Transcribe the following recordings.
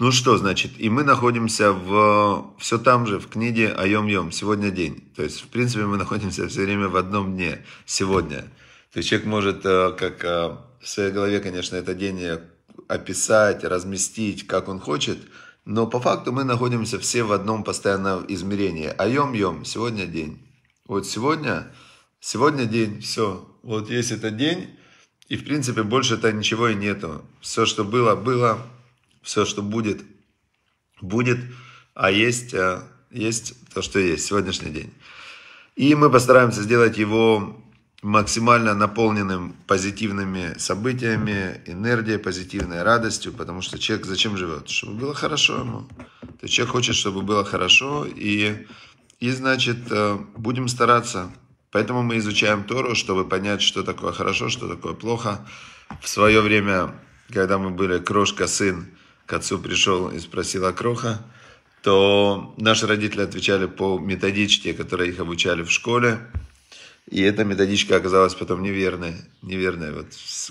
Ну что, значит, и мы находимся в все там же, в книге Айом-Йом, сегодня день. То есть, в принципе, мы находимся все время в одном дне, сегодня. То есть человек может, э, как э, в своей голове, конечно, это день э, описать, разместить, как он хочет, но по факту мы находимся все в одном постоянном измерении. Айом-Йом, сегодня день. Вот сегодня, сегодня день, все. Вот есть этот день, и в принципе больше-то ничего и нету. Все, что было, было, все, что будет, будет, а есть, э, есть то, что есть, сегодняшний день. И мы постараемся сделать его максимально наполненным позитивными событиями, энергией, позитивной радостью, потому что человек зачем живет? Чтобы было хорошо ему. То человек хочет, чтобы было хорошо, и, и значит, э, будем стараться. Поэтому мы изучаем Тору, чтобы понять, что такое хорошо, что такое плохо. В свое время, когда мы были крошка-сын, к отцу пришел и спросил о кроха, то наши родители отвечали по методичке, которая их обучали в школе. И эта методичка оказалась потом неверной. Неверной. Вот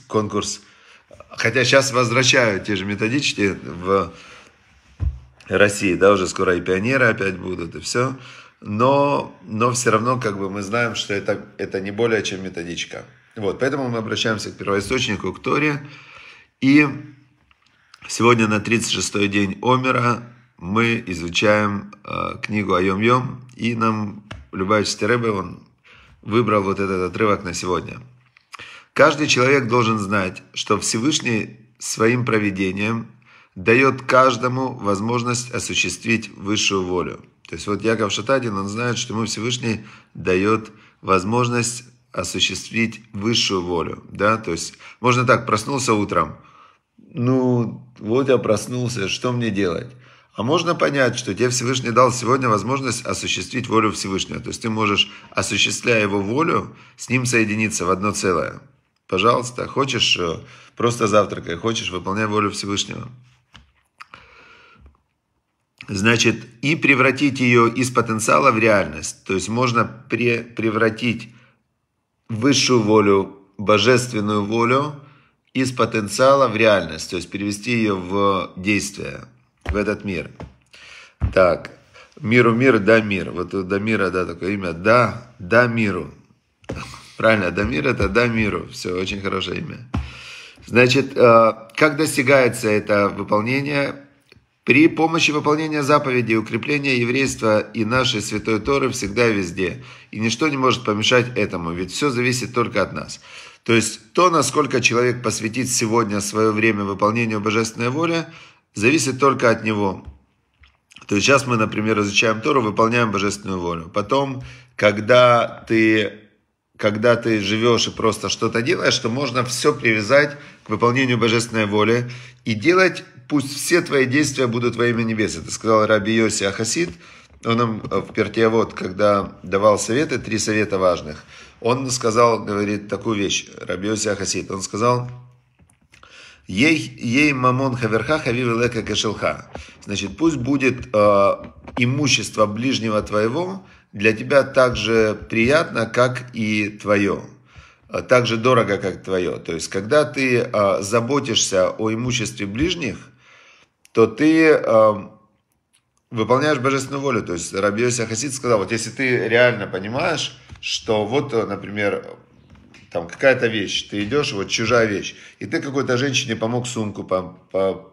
конкурс. Хотя сейчас возвращают те же методички в России, да, уже скоро и пионеры опять будут, и все. Но, но все равно, как бы, мы знаем, что это, это не более чем методичка. Вот, поэтому мы обращаемся к первоисточнику, к Торе. И Сегодня на 36-й день Омера мы изучаем э, книгу Айом-Йом, и нам Любавичский Ребе, он выбрал вот этот отрывок на сегодня. Каждый человек должен знать, что Всевышний своим проведением дает каждому возможность осуществить высшую волю. То есть вот Яков Шатадин, он знает, что ему Всевышний дает возможность осуществить высшую волю. Да? То есть можно так, проснулся утром – ну, вот я проснулся, что мне делать? А можно понять, что тебе Всевышний дал сегодня возможность осуществить волю Всевышнего. То есть ты можешь, осуществляя его волю, с ним соединиться в одно целое. Пожалуйста, хочешь, э, просто завтракай, хочешь, выполняй волю Всевышнего. Значит, и превратить ее из потенциала в реальность. То есть можно пре- превратить высшую волю, божественную волю – из потенциала в реальность, то есть перевести ее в действие, в этот мир. Так, миру мир, да мир. Вот до мира, да, такое имя. Да, да миру. Правильно, да мир это да миру. Все, очень хорошее имя. Значит, э, как достигается это выполнение? При помощи выполнения заповедей, укрепления еврейства и нашей святой Торы всегда и везде. И ничто не может помешать этому, ведь все зависит только от нас. То есть то, насколько человек посвятит сегодня свое время выполнению божественной воли, зависит только от него. То есть сейчас мы, например, изучаем Тору, выполняем божественную волю. Потом, когда ты, когда ты живешь и просто что-то делаешь, то можно все привязать к выполнению божественной воли и делать, пусть все твои действия будут во имя небес. Это сказал Раби Йоси Ахасид, он нам в Вот, когда давал советы, три совета важных – он сказал, говорит, такую вещь, Рабиося Хасид, он сказал, ей, ей мамон хаверха хавива лека кашелха. Значит, пусть будет э, имущество ближнего твоего для тебя так же приятно, как и твое э, так же дорого, как твое. То есть, когда ты э, заботишься о имуществе ближних, то ты э, выполняешь божественную волю. То есть Раби Йося Хасид сказал, вот если ты реально понимаешь, что вот, э, например, там какая-то вещь, ты идешь, вот чужая вещь, и ты какой-то женщине помог сумку по, по,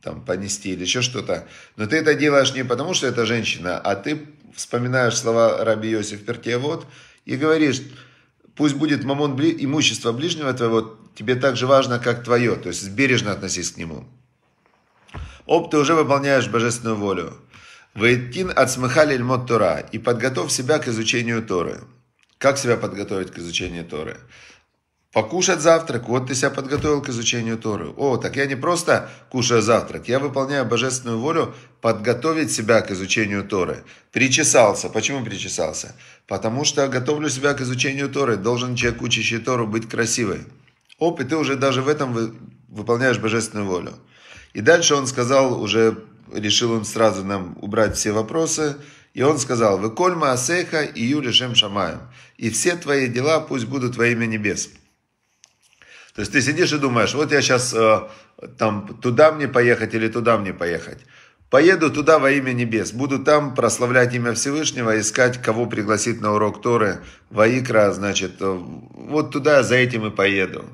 там, понести или еще что-то, но ты это делаешь не потому, что это женщина, а ты вспоминаешь слова Раби Йосиф Пертевод и говоришь, пусть будет мамон бли, имущество ближнего твоего, тебе так же важно, как твое, то есть бережно относись к нему. Об ты уже выполняешь божественную волю. Вейтин от смыхали льмот Тора и подготовь себя к изучению Торы. Как себя подготовить к изучению Торы? Покушать завтрак, вот ты себя подготовил к изучению Торы. О, так я не просто кушаю завтрак, я выполняю божественную волю подготовить себя к изучению Торы. Причесался. Почему причесался? Потому что готовлю себя к изучению Торы. Должен человек, учащий Тору, быть красивой. Оп, и ты уже даже в этом выполняешь божественную волю. И дальше он сказал, уже решил он сразу нам убрать все вопросы, и он сказал, «Вы кольма асеха и юлишем шамаем, и все твои дела пусть будут во имя небес». То есть ты сидишь и думаешь, вот я сейчас э, там туда мне поехать или туда мне поехать. Поеду туда во имя небес, буду там прославлять имя Всевышнего, искать, кого пригласить на урок Торы, Ваикра, значит, э, вот туда за этим и поеду.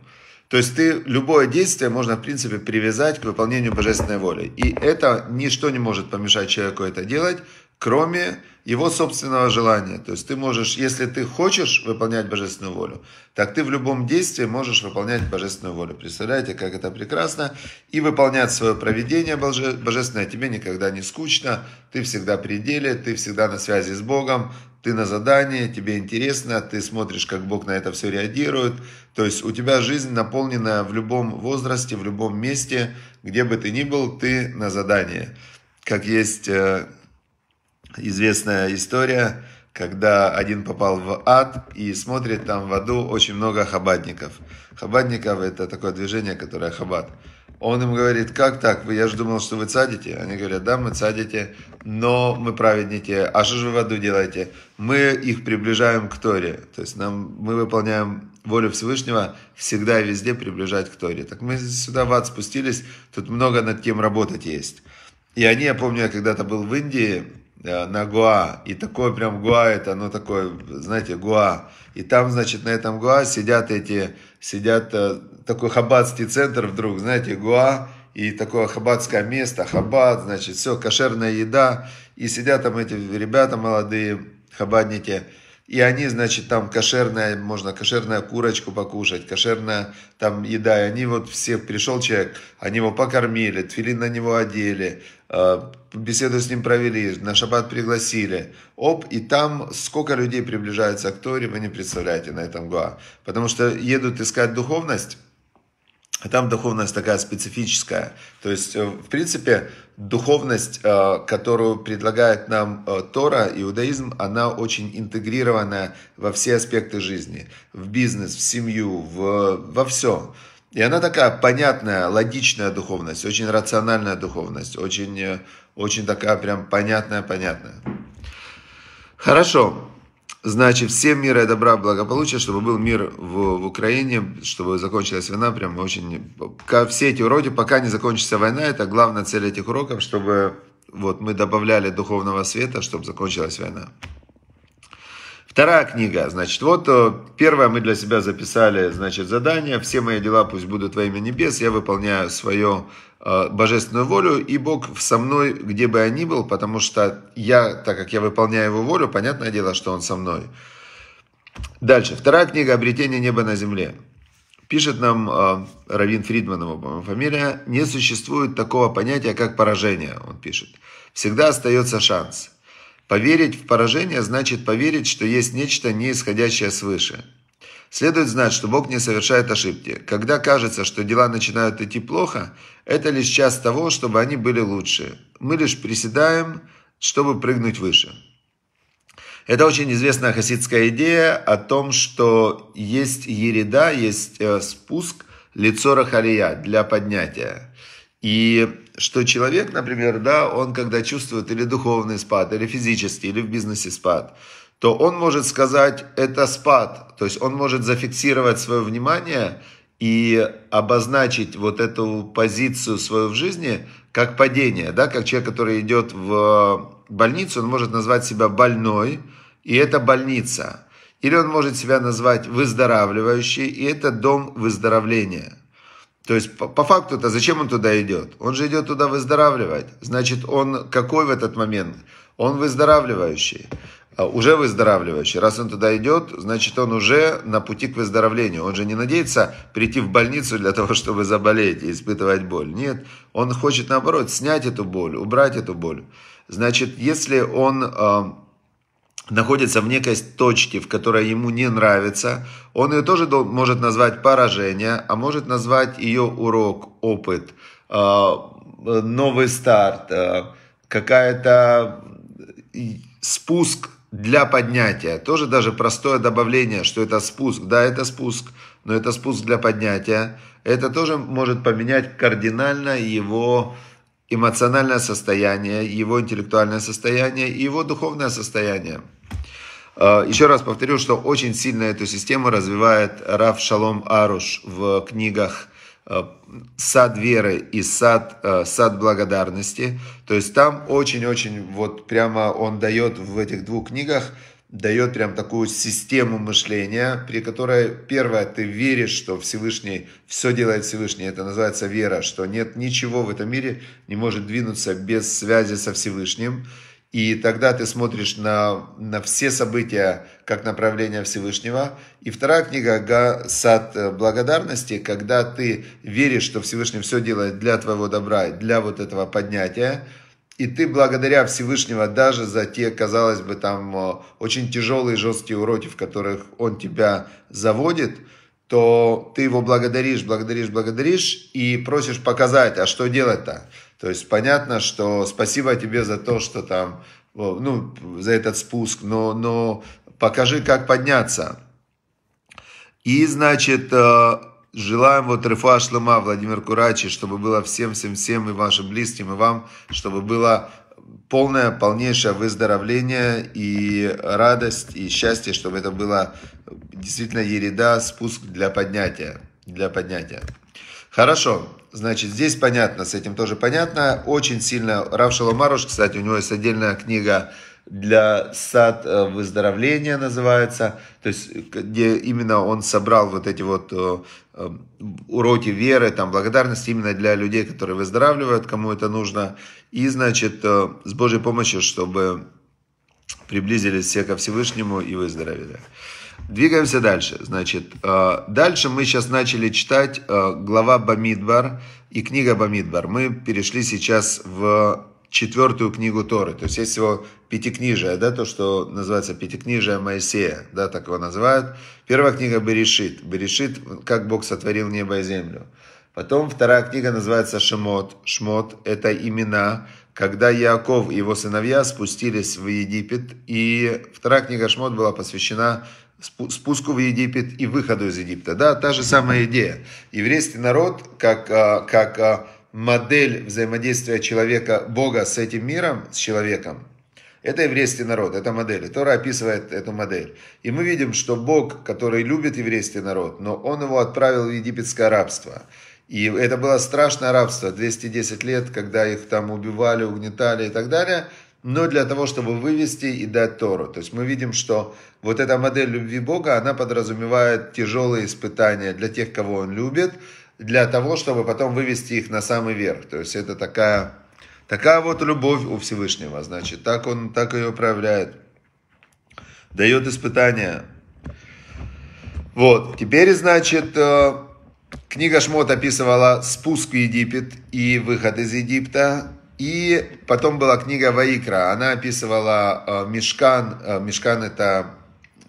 То есть ты любое действие можно, в принципе, привязать к выполнению божественной воли. И это ничто не может помешать человеку это делать, кроме его собственного желания. То есть ты можешь, если ты хочешь выполнять божественную волю, так ты в любом действии можешь выполнять божественную волю. Представляете, как это прекрасно. И выполнять свое проведение боже, божественное тебе никогда не скучно. Ты всегда при деле, ты всегда на связи с Богом, ты на задании, тебе интересно, ты смотришь, как Бог на это все реагирует. То есть у тебя жизнь наполнена в любом возрасте, в любом месте, где бы ты ни был, ты на задании. Как есть э, известная история, когда один попал в ад и смотрит там в аду очень много хабадников. Хабадников это такое движение, которое хабад. Он им говорит, как так, я же думал, что вы цадите. Они говорят, да, мы цадите, но мы праведники. А что же вы в аду делаете? Мы их приближаем к Торе. То есть нам, мы выполняем волю Всевышнего всегда и везде приближать к Торе. Так мы сюда в ад спустились, тут много над кем работать есть. И они, я помню, я когда-то был в Индии, Э, на Гуа. И такое прям Гуа, это оно ну, такое, знаете, Гуа. И там, значит, на этом Гуа сидят эти, сидят э, такой хабадский центр вдруг, знаете, Гуа и такое хабадское место, хабад, значит, все, кошерная еда. И сидят там эти ребята молодые, хабадники. И они, значит, там кошерная, можно кошерная курочку покушать, кошерная там еда. И они вот все, пришел человек, они его покормили, тфилин на него одели, э, беседу с ним провели, на шаббат пригласили. Оп, и там сколько людей приближается к Торе, вы не представляете на этом Гуа. Потому что едут искать духовность, а там духовность такая специфическая. То есть, э, в принципе, духовность, э, которую предлагает нам э, Тора, иудаизм, она очень интегрирована во все аспекты жизни. В бизнес, в семью, в, во все. И она такая понятная, логичная духовность, очень рациональная духовность, очень, очень такая прям понятная-понятная. Хорошо. Значит, всем мира и добра, благополучия, чтобы был мир в, в Украине, чтобы закончилась война. Прям очень... Все эти уроки, пока не закончится война, это главная цель этих уроков, чтобы вот мы добавляли духовного света, чтобы закончилась война. Вторая книга, значит, вот э, первая мы для себя записали, значит, задание. Все мои дела пусть будут во имя небес, я выполняю свое Э, божественную волю, и Бог со мной, где бы я ни был, потому что я, так как я выполняю Его волю, понятное дело, что Он со мной. Дальше. Вторая книга «Обретение неба на земле». Пишет нам э, Равин Фридман, его фамилия, не существует такого понятия, как поражение, он пишет. Всегда остается шанс. Поверить в поражение значит поверить, что есть нечто, не исходящее свыше. Следует знать, что Бог не совершает ошибки. Когда кажется, что дела начинают идти плохо, это лишь час того, чтобы они были лучше. Мы лишь приседаем, чтобы прыгнуть выше. Это очень известная хасидская идея о том, что есть ереда, есть э, спуск, лицо рахалия для поднятия. И что человек, например, да, он когда чувствует или духовный спад, или физический, или в бизнесе спад, то он может сказать «это спад», то есть он может зафиксировать свое внимание и обозначить вот эту позицию свою в жизни как падение, да, как человек, который идет в больницу, он может назвать себя больной, и это больница. Или он может себя назвать выздоравливающий, и это дом выздоровления. То есть по, по факту-то зачем он туда идет? Он же идет туда выздоравливать. Значит, он какой в этот момент? Он выздоравливающий. А, уже выздоравливающий. Раз он туда идет, значит, он уже на пути к выздоровлению. Он же не надеется прийти в больницу для того, чтобы заболеть и испытывать боль. Нет, он хочет, наоборот, снять эту боль, убрать эту боль. Значит, если он а, находится в некой точке, в которой ему не нравится, он ее тоже может назвать поражение, а может назвать ее урок, опыт, а, новый старт, какая-то спуск для поднятия. Тоже даже простое добавление, что это спуск. Да, это спуск, но это спуск для поднятия. Это тоже может поменять кардинально его эмоциональное состояние, его интеллектуальное состояние и его духовное состояние. Э, еще раз повторю, что очень сильно эту систему развивает Раф Шалом Аруш в книгах Э, сад веры и сад, э, сад благодарности. То есть там очень-очень, вот прямо он дает в этих двух книгах, дает прям такую систему мышления, при которой, первое, ты веришь, что Всевышний, все делает Всевышний, это называется вера, что нет ничего в этом мире, не может двинуться без связи со Всевышним. И тогда ты смотришь на, на все события как направление Всевышнего. И вторая книга «Сад благодарности», когда ты веришь, что Всевышний все делает для твоего добра, для вот этого поднятия, и ты благодаря Всевышнего даже за те, казалось бы, там э, очень тяжелые, жесткие уроки, в которых он тебя заводит, то ты его благодаришь, благодаришь, благодаришь и просишь показать, а что делать-то? То есть понятно, что спасибо тебе за то, что там, ну, за этот спуск, но, но покажи, как подняться. И, значит, э, желаем вот Рифа Шлема, Владимир Курачи, чтобы было всем, всем, всем и вашим близким, и вам, чтобы было полное, полнейшее выздоровление и радость, и счастье, чтобы это было действительно ереда, спуск для поднятия. Для поднятия. Хорошо. Значит, здесь понятно, с этим тоже понятно. Очень сильно Рав Шаломаруш, кстати, у него есть отдельная книга для сад э, выздоровления называется, то есть где именно он собрал вот эти вот э, э, уроки веры, там благодарность именно для людей, которые выздоравливают, кому это нужно, и значит с Божьей помощью, чтобы приблизились все ко Всевышнему и выздоровели. Двигаемся дальше. Значит, э, дальше мы сейчас начали читать э, глава Бамидбар и книга Бамидбар. Мы перешли сейчас в четвертую книгу Торы. То есть есть всего пятикнижие, да, то, что называется пятикнижие Моисея, да, так его называют. Первая книга Берешит. Берешит, как Бог сотворил небо и землю. Потом вторая книга называется Шемот. Шмот – это имена, когда Яков и его сыновья спустились в Египет. И вторая книга Шмот была посвящена спуску в Египет и выходу из Египта. Да, та же самая идея. Еврейский народ, как, а, как а, модель взаимодействия человека, Бога с этим миром, с человеком, это еврейский народ, это модель. И Тора описывает эту модель. И мы видим, что Бог, который любит еврейский народ, но он его отправил в египетское рабство. И это было страшное рабство, 210 лет, когда их там убивали, угнетали и так далее – но для того, чтобы вывести и дать Тору. То есть мы видим, что вот эта модель любви Бога, она подразумевает тяжелые испытания для тех, кого Он любит, для того, чтобы потом вывести их на самый верх. То есть это такая, такая вот любовь у Всевышнего, значит, так Он так ее проявляет. Дает испытания. Вот, теперь, значит, э, Книга Шмот описывала спуск в Египет и выход из Египта. И потом была книга Ваикра. Она описывала э, мешкан. Э, мешкан это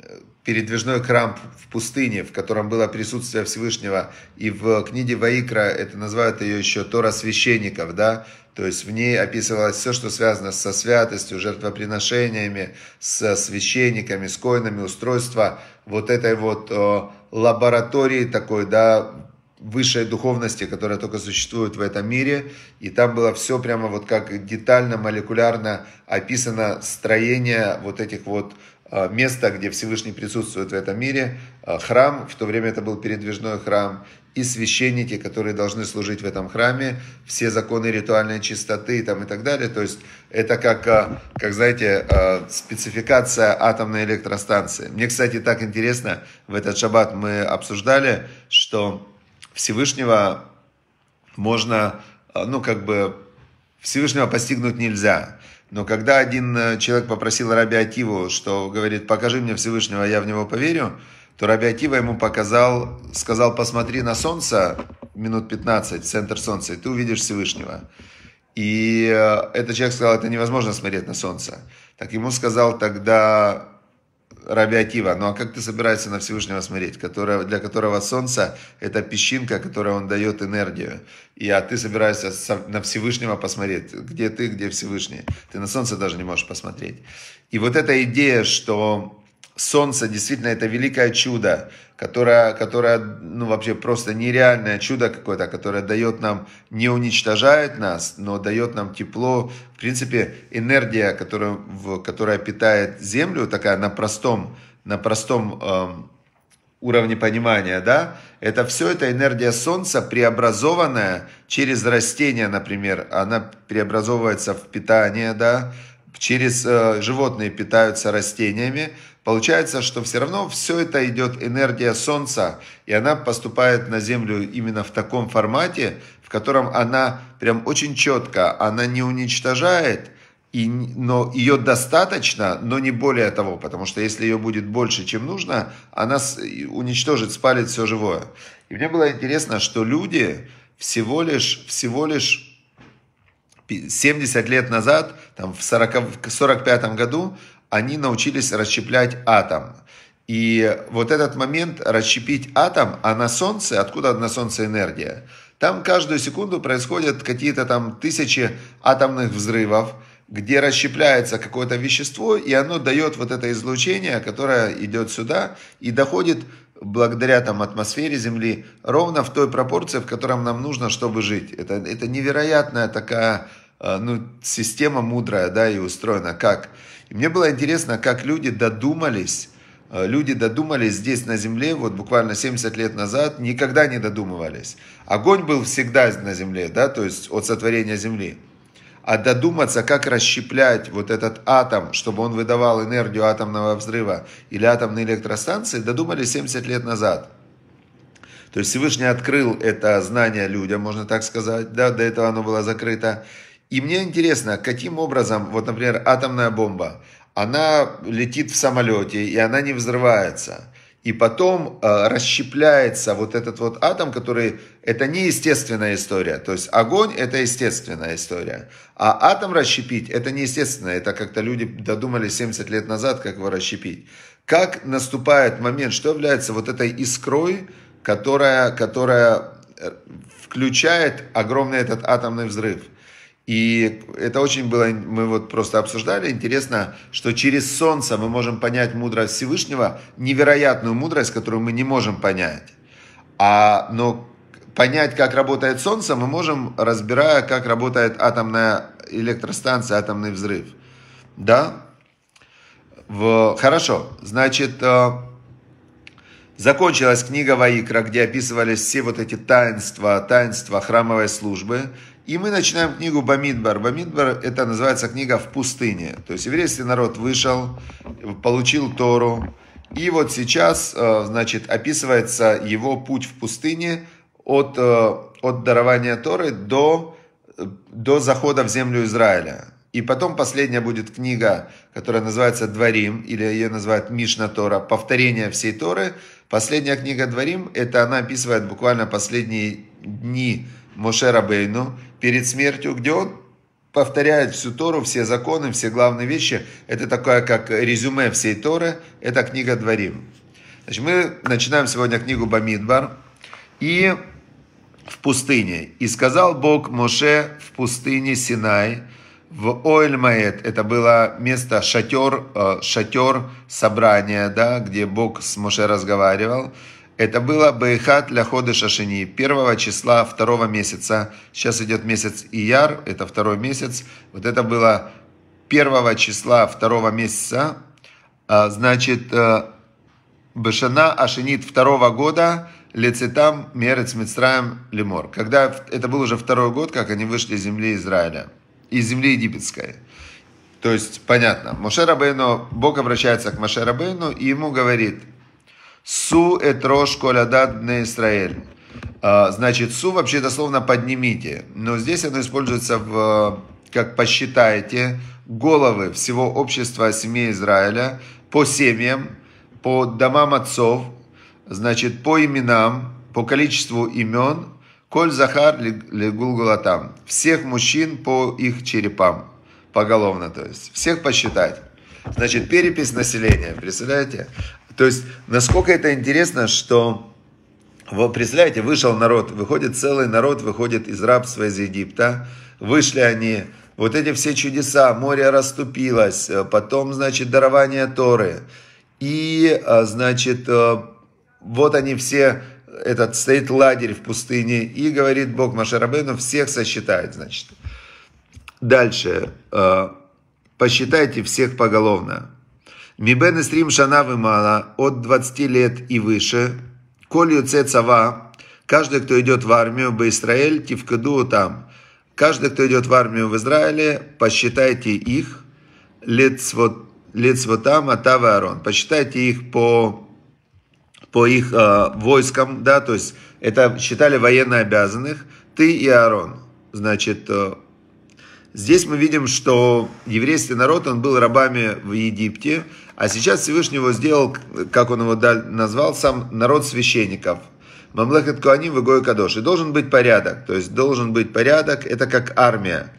э, передвижной храм в пустыне, в котором было присутствие Всевышнего. И в книге Ваикра, это называют ее еще Тора священников, да, то есть в ней описывалось все, что связано со святостью, жертвоприношениями, со священниками, с коинами, устройство вот этой вот лаборатории такой, да, высшей духовности, которая только существует в этом мире. И там было все прямо вот как детально, молекулярно описано строение вот этих вот э, места, где Всевышний присутствует в этом мире, э, храм, в то время это был передвижной храм, и священники, которые должны служить в этом храме, все законы ритуальной чистоты там, и так далее. То есть это как, э, как, знаете, спецификация атомной электростанции. Мне, кстати, так интересно, в этот шаббат мы обсуждали, что Всевышнего можно, э, ну, как бы, Всевышнего постигнуть нельзя. Но когда один э, человек попросил Раби Ативу, что говорит, покажи мне Всевышнего, я в него поверю, то Раби Атива ему показал, сказал, посмотри на солнце минут 15, центр солнца, и ты увидишь Всевышнего. И э, этот человек сказал, это невозможно смотреть на солнце. Так ему сказал тогда Рабиатива. Ну а как ты собираешься на Всевышнего смотреть, которое, для которого солнце – это песчинка, которая он дает энергию. И, а ты собираешься на Всевышнего посмотреть, где ты, где Всевышний. Ты на солнце даже не можешь посмотреть. И вот эта идея, что солнце действительно это великое чудо, которое, которое ну, вообще просто нереальное чудо какое-то, которое дает нам, не уничтожает нас, но дает нам тепло. В принципе, энергия, которая, которая питает Землю, такая на простом, на простом эм, уровне понимания, да, это все это энергия Солнца, преобразованная через растения, например, она преобразовывается в питание, да, через э, животные питаются растениями, Получается, что все равно все это идет энергия Солнца, и она поступает на Землю именно в таком формате, в котором она прям очень четко, она не уничтожает, и, но ее достаточно, но не более того, потому что если ее будет больше, чем нужно, она уничтожит, спалит все живое. И мне было интересно, что люди всего лишь, всего лишь 70 лет назад, там, в 40, 45 году, они научились расщеплять атом. И вот этот момент расщепить атом, а на Солнце, откуда на Солнце энергия? Там каждую секунду происходят какие-то там тысячи атомных взрывов, где расщепляется какое-то вещество, и оно дает вот это излучение, которое идет сюда и доходит благодаря там атмосфере Земли ровно в той пропорции, в котором нам нужно, чтобы жить. Это, это невероятная такая э, ну, система мудрая, да, и устроена как. И мне было интересно, как люди додумались, э, люди додумались здесь на земле, вот буквально 70 лет назад, никогда не додумывались. Огонь был всегда на земле, да, то есть от сотворения земли. А додуматься, как расщеплять вот этот атом, чтобы он выдавал энергию атомного взрыва или атомной электростанции, додумались 70 лет назад. То есть Всевышний открыл это знание людям, можно так сказать, да, до этого оно было закрыто. И мне интересно, каким образом, вот, например, атомная бомба, она летит в самолете, и она не взрывается. И потом э, расщепляется вот этот вот атом, который... Это не естественная история. То есть огонь – это естественная история. А атом расщепить – это не естественно. Это как-то люди додумали 70 лет назад, как его расщепить. Как наступает момент, что является вот этой искрой, которая, которая э, включает огромный этот атомный взрыв – и это очень было, мы вот просто обсуждали, интересно, что через солнце мы можем понять мудрость Всевышнего, невероятную мудрость, которую мы не можем понять. А, но понять, как работает солнце, мы можем, разбирая, как работает атомная электростанция, атомный взрыв. Да? В... Хорошо, значит, э, закончилась книга Ваикра, где описывались все вот эти таинства, таинства храмовой службы. И мы начинаем книгу Бамидбар. Бамидбар – это называется книга «В пустыне». То есть еврейский народ вышел, получил Тору. И вот сейчас, э, значит, описывается его путь в пустыне от, э, от дарования Торы до, э, до захода в землю Израиля. И потом последняя будет книга, которая называется «Дворим», или ее называют «Мишна Тора», «Повторение всей Торы». Последняя книга «Дворим» – это она описывает буквально последние дни Мошера Бейну, Перед смертью, где он повторяет всю Тору, все законы, все главные вещи. Это такое, как резюме всей Торы. Это книга Дворим. Значит, мы начинаем сегодня книгу Бамидбар. И в пустыне. «И сказал Бог Моше в пустыне Синай, в Ойльмаэт, это было место шатер, э, шатер собрания, да, где Бог с Моше разговаривал, это было Бейхат для хода Шашини, первого числа второго месяца. Сейчас идет месяц Ияр, это второй месяц. Вот это было первого числа второго месяца. А, значит, э, Бешана Ашинит второго года, Лецитам, Мерец, Мицраем, Лемор. Когда это был уже второй год, как они вышли из земли Израиля, из земли египетской. То есть, понятно, Моше Рабейну, Бог обращается к Моше Рабейну и ему говорит – Су этрош коля дат Исраэль. А, значит, су вообще дословно поднимите, но здесь оно используется в, как посчитаете, головы всего общества семьи Израиля по семьям, по домам отцов, значит, по именам, по количеству имен, коль захар легулгулатам, всех мужчин по их черепам, поголовно, то есть, всех посчитать. Значит, перепись населения, представляете? То есть, насколько это интересно, что, вы представляете, вышел народ, выходит целый народ, выходит из рабства из Египта, вышли они, вот эти все чудеса, море расступилось, э, потом, значит, дарование Торы, и, э, значит, э, вот они все, этот стоит лагерь в пустыне, и говорит Бог Машарабену, всех сосчитает, значит. Дальше, посчитайте всех поголовно. Мибен Исрим Шанавы Мала, от 20 лет и выше, Коль Юце каждый, кто идет в армию, Бе Исраэль, Тивкаду там. Каждый, кто идет в армию в Израиле, посчитайте их, Лецвот, Лецвотам, Атава Арон. Посчитайте их по, по их э, войскам, да, то есть это считали военно обязанных, ты и Арон. Значит, э, Здесь мы видим, что еврейский народ, он был рабами в Египте, а сейчас Всевышний его сделал, как он его назвал, сам народ священников. Мамлехет Куаним Вегой Кадош. И должен быть порядок, то есть должен быть порядок, это как армия.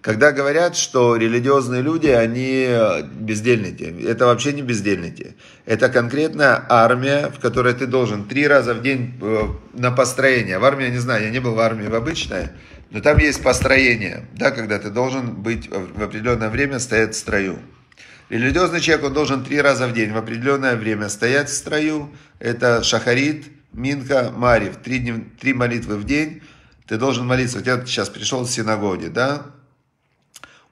Когда говорят, что религиозные люди, они э, бездельники, это вообще не бездельники. Это конкретная армия, в которой ты должен три раза в день э, на построение. В армии, я не знаю, я не был в армии в обычной, но там есть построение, да, когда ты должен быть в определенное время стоять в строю. Религиозный человек, он должен три раза в день в определенное время стоять в строю. Это шахарит, минка, марив. Три, днев, три молитвы в день. Ты должен молиться. Вот я сейчас пришел в синагоге, да?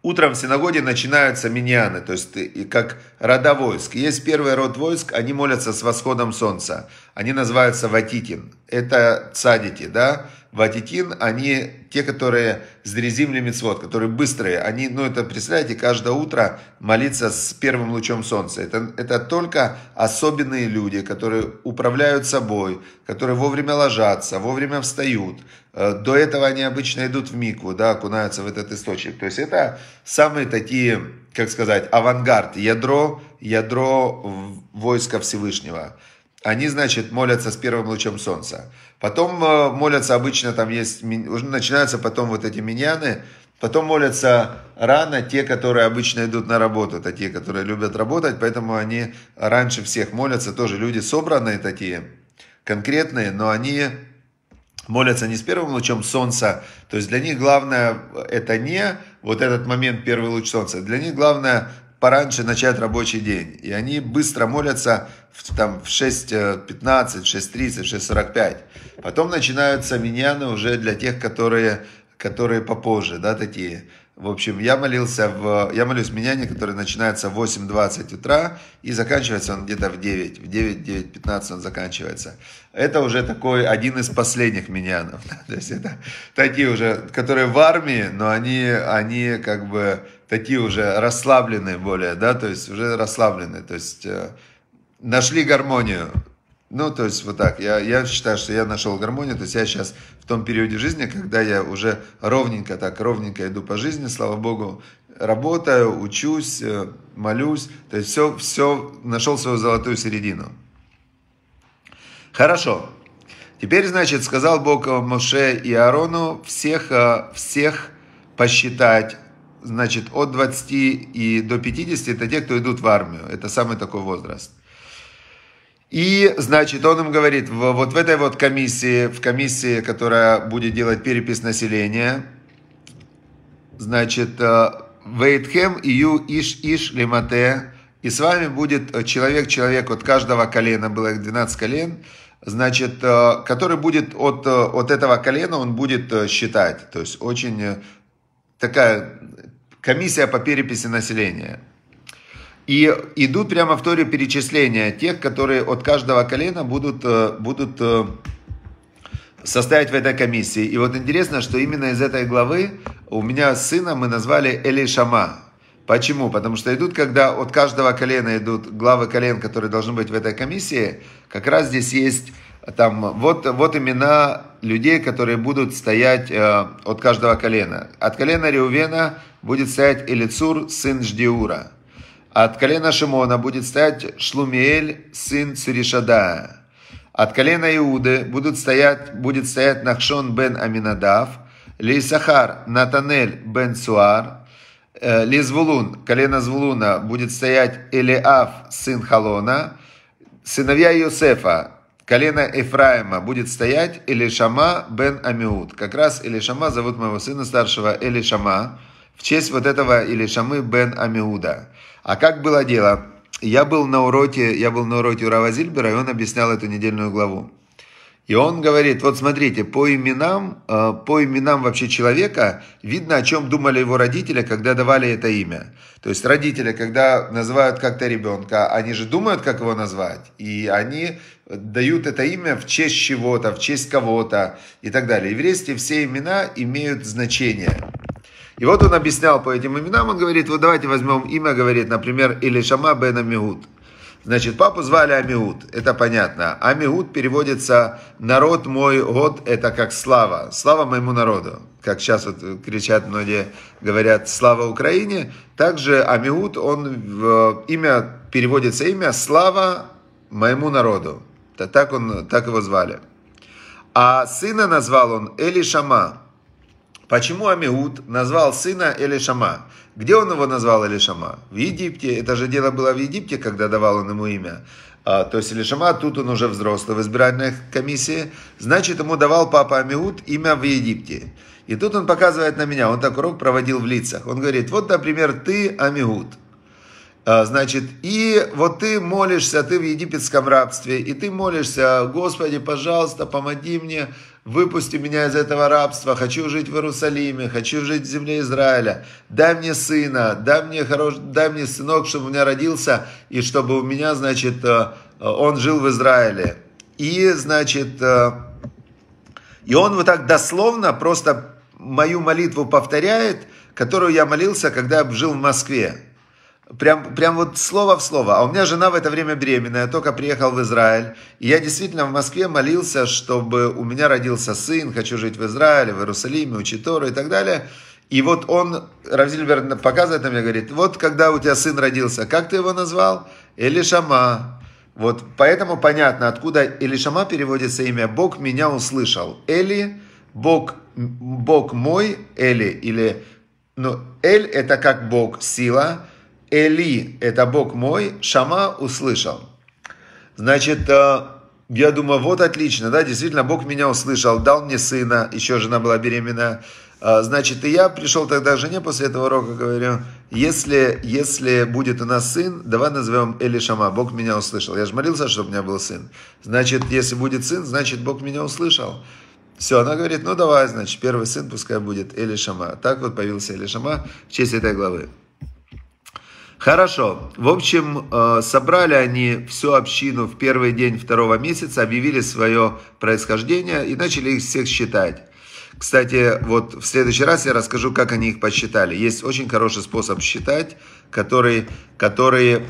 Утром в синагоге начинаются миньяны, то есть как родовойск. Есть первый род войск, они молятся с восходом солнца они называются ватитин. Это цадики, да? Ватитин, они те, которые с дрезимли мецвод, которые быстрые. Они, ну это, представляете, каждое утро молиться с первым лучом солнца. Это, это только особенные люди, которые управляют собой, которые вовремя ложатся, вовремя встают. Э, до этого они обычно идут в микву, да, окунаются в этот источник. То есть это самые такие, как сказать, авангард, ядро, ядро войска Всевышнего они, значит, молятся с первым лучом солнца. Потом э, молятся, обычно там есть, уже начинаются потом вот эти миньяны, потом молятся рано те, которые обычно идут на работу, это те, которые любят работать, поэтому они раньше всех молятся, тоже люди собранные такие, конкретные, но они молятся не с первым лучом солнца, то есть для них главное э, это не вот этот момент первый луч солнца, для них главное пораньше начать рабочий день. И они быстро молятся в, там, в 6.15, 6.30, 6.45. Потом начинаются миньяны уже для тех, которые, которые попозже, да, такие. В общем, я молился в... Я молюсь меняние, который начинается в 8.20 утра и заканчивается он где-то в 9. В 9-9.15 он заканчивается. Это уже такой один из последних менянов. То есть это такие уже, которые в армии, но они, они как бы такие уже расслабленные более, да, то есть уже расслабленные. То есть э, нашли гармонию ну, то есть вот так. Я, я считаю, что я нашел гармонию. То есть я сейчас в том периоде жизни, когда я уже ровненько так, ровненько иду по жизни, слава богу, работаю, учусь, э, молюсь. То есть все, все нашел свою золотую середину. Хорошо. Теперь, значит, сказал Бог Моше и Арону всех, э, всех посчитать значит, от 20 и до 50 это те, кто идут в армию. Это самый такой возраст. И, значит, он им говорит, вот в этой вот комиссии, в комиссии, которая будет делать перепись населения, значит, э, Вейтхем Ю иш иш лимате, и с вами будет человек-человек э, от каждого колена, было их 12 колен, значит, э, который будет от, от этого колена, он будет считать. То есть очень такая комиссия по переписи населения. И идут прямо в Торе перечисления тех, которые от каждого колена будут, э, будут э, составить в этой комиссии. И вот интересно, что именно из этой главы у меня сына мы назвали Элишама. Почему? Потому что идут, когда от каждого колена идут главы колен, которые должны быть в этой комиссии, как раз здесь есть там вот, вот имена людей, которые будут стоять э, от каждого колена. От колена Реувена будет стоять Элицур, сын Ждиура. От колена Шимона будет стоять Шлумиэль, сын Циришада. От колена Иуды будут стоять, будет стоять Нахшон бен Аминадав, Лейсахар Натанель бен Суар, э, Лизвулун, колено Звулуна, будет стоять Элиав, сын Халона, сыновья Иосифа, колено Ефраима, будет стоять Элишама бен Амиуд. Как раз Элишама зовут моего сына старшего Элишама в честь вот этого Илишамы бен Амиуда. А как было дело? Я был на уроке, я был на уроке у Рава Зильбера, и он объяснял эту недельную главу. И он говорит, вот смотрите, по именам, э, по именам вообще человека видно, о чем думали его родители, когда давали это имя. То есть родители, когда называют как-то ребенка, они же думают, как его назвать. И они дают это имя в честь чего-то, в честь кого-то и так далее. Еврейские все имена имеют значение. И вот он объяснял по этим именам, он говорит, вот давайте возьмем имя, говорит, например, Илишама бен Амигуд. Значит, папу звали Амиуд, это понятно. Амиуд переводится «народ мой год» – это как слава, слава моему народу. Как сейчас вот кричат многие, говорят «слава Украине», также Амиуд, он в э, имя, переводится имя «слава моему народу». Так, он, так его звали. А сына назвал он Элишама. Почему Амиуд назвал сына Элишама? Где он его назвал Элишама? В Египте. Это же дело было в Египте, когда давал он ему имя. А, то есть Элишама, тут он уже взрослый в избирательной комиссии. Значит, ему давал папа Амиуд имя в Египте. И тут он показывает на меня. Он так урок проводил в лицах. Он говорит, вот, например, ты Амиуд. А, значит, и вот ты молишься, ты в египетском рабстве, и ты молишься, Господи, пожалуйста, помоги мне Выпусти меня из этого рабства, хочу жить в Иерусалиме, хочу жить в земле Израиля. Дай мне сына, дай мне, хорош... дай мне сынок, чтобы у меня родился, и чтобы у меня, значит, э, э, он жил в Израиле. И, значит, э, и он вот так дословно просто мою молитву повторяет, которую я молился, когда жил в Москве. Прям, прям вот слово в слово. А у меня жена в это время беременная, я только приехал в Израиль. И я действительно в Москве молился, чтобы у меня родился сын, хочу жить в Израиле, в Иерусалиме, учить и так далее. И вот он, Равзильбер показывает на меня, говорит, вот когда у тебя сын родился, как ты его назвал? Элишама. Вот поэтому понятно, откуда Элишама переводится имя «Бог меня услышал». Эли, Бог, Бог мой, Эли, или, ну, Эль – это как Бог, сила – Эли – это Бог мой, Шама – услышал. Значит, э, я думаю, вот отлично, да, действительно, Бог меня услышал, дал мне сына, еще жена была беременна. Э, значит, и я пришел тогда к жене после этого урока, говорю, если, если будет у нас сын, давай назовем Эли Шама, Бог меня услышал. Я же молился, чтобы у меня был сын. Значит, если будет сын, значит, Бог меня услышал. Все, она говорит, ну давай, значит, первый сын пускай будет Эли Шама. Так вот появился Эли Шама в честь этой главы. Хорошо. В общем, э, собрали они всю общину в первый день второго месяца, объявили свое происхождение и начали их всех считать. Кстати, вот в следующий раз я расскажу, как они их посчитали. Есть очень хороший способ считать, который, который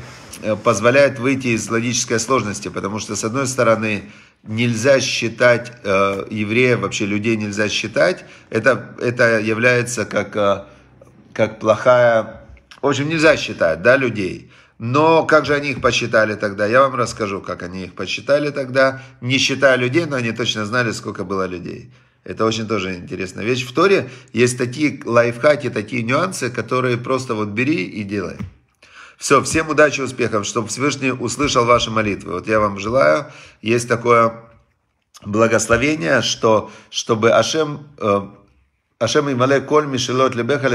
э, позволяет выйти из логической сложности, потому что, с одной стороны, нельзя считать э, евреев, вообще людей нельзя считать. Это, это является как, э, как плохая в общем, нельзя считать, да, людей. Но как же они их посчитали тогда? Я вам расскажу, как они их посчитали тогда, не считая людей, но они точно знали, сколько было людей. Это очень тоже интересная вещь. В Торе есть такие лайфхаки, такие нюансы, которые просто вот бери и делай. Все, всем удачи, успехов, чтобы Всевышний услышал ваши молитвы. Вот я вам желаю. Есть такое благословение, что чтобы Ашем э, Ашем Имале Коль Мишелот Лебеха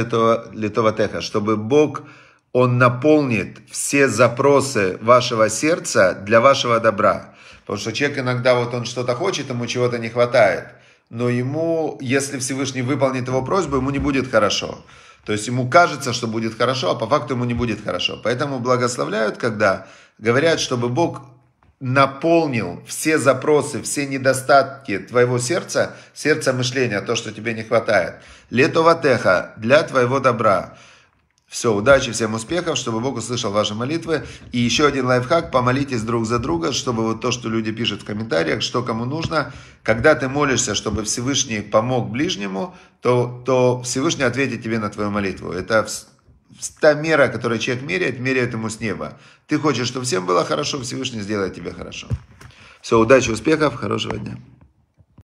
Литоватеха, чтобы Бог, Он наполнит все запросы вашего сердца для вашего добра. Потому что человек иногда вот он что-то хочет, ему чего-то не хватает. Но ему, если Всевышний выполнит его просьбу, ему не будет хорошо. То есть ему кажется, что будет хорошо, а по факту ему не будет хорошо. Поэтому благословляют, когда говорят, чтобы Бог наполнил все запросы, все недостатки твоего сердца, сердца мышления, то, что тебе не хватает. Лето ватеха для твоего добра. Все, удачи, всем успехов, чтобы Бог услышал ваши молитвы. И еще один лайфхак, помолитесь друг за друга, чтобы вот то, что люди пишут в комментариях, что кому нужно. Когда ты молишься, чтобы Всевышний помог ближнему, то, то Всевышний ответит тебе на твою молитву. Это та мера, которую человек меряет, меряет ему с неба. Ты хочешь, чтобы всем было хорошо, Всевышний сделает тебе хорошо. Все, удачи, успехов, хорошего дня.